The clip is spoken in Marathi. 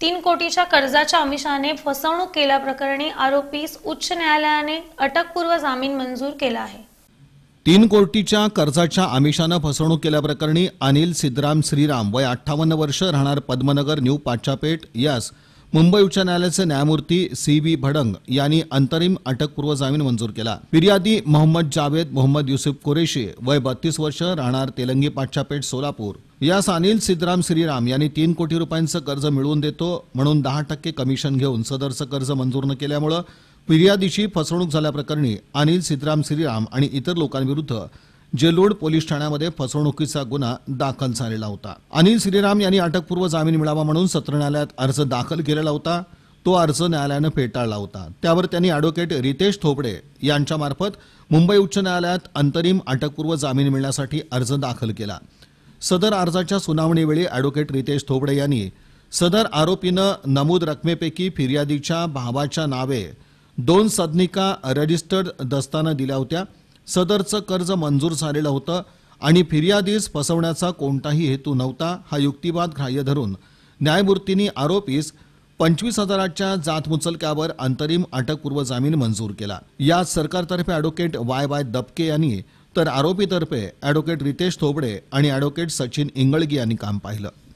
तीन कोटीच्या कर्जाच्या अमिषाने फसवणूक केल्याप्रकरणी आरोपीस उच्च न्यायालयाने अटकपूर्व जामीन मंजूर केला आहे तीन कोटीच्या कर्जाच्या आमिषानं फसवणूक केल्याप्रकरणी अनिल सिद्धराम श्रीराम वय अठ्ठावन्न वर्ष राहणार पद्मनगर न्यू पाचापेठ यास मुंबई उच्च न्यायालयाचे न्यायमूर्ती सी व्ही भडंग यांनी अंतरिम अटकपूर्व जामीन मंजूर केला फिर्यादी मोहम्मद जावेद मोहम्मद युसुफ कुरेशी वय बत्तीस वर्ष राहणार तेलंगी पाठशापेठ सोलापूर या अनिल सिद्धराम श्रीराम यांनी तीन कोटी रुपयांचं कर्ज मिळवून देतो म्हणून दहा टक्के कमिशन घेऊन सदरचं कर्ज मंजूर न केल्यामुळं फिर्यादीची फसवणूक झाल्याप्रकरणी अनिल सिद्धराम श्रीराम आणि इतर लोकांविरुद्ध जेलोड पोलीस ठाण्यामध्ये फसवणुकीचा गुन्हा दाखल झालेला होता अनिल श्रीराम यांनी अटकपूर्व जामीन मिळावा म्हणून सत्र न्यायालयात अर्ज दाखल केलेला होता तो अर्ज न्यायालयानं फेटाळला होता त्यावर त्यांनी अॅडव्होकेट रितेश थोबडे यांच्यामार्फत मुंबई उच्च न्यायालयात अंतरिम अटकपूर्व जामीन मिळण्यासाठी अर्ज दाखल केला सदर अर्जाच्या सुनावणीवेळी अॅडव्होकेट रितेश थोबडे यांनी सदर आरोपीनं नमूद रकमेपैकी फिर्यादीच्या भावाच्या नावे दोन सदनिका रजिस्टर्ड दस्ताना दिल्या होत्या सदरचं कर्ज मंजूर झालेलं होतं आणि फिर्यादीस फसवण्याचा कोणताही हेतू नव्हता हा युक्तिवाद ग्राह्य धरून न्यायमूर्तींनी आरोपीस पंचवीस हजाराच्या जातमुचलक्यावर अंतरिम अटकपूर्व जामीन मंजूर केला यात सरकारतर्फे ॲडव्होकेट वाय वाय दबके यांनी तर आरोपीतर्फे ॲडव्होकेट रितेश थोबडे आणि ॲडव्होकेट सचिन इंगळगी यांनी काम पाहिलं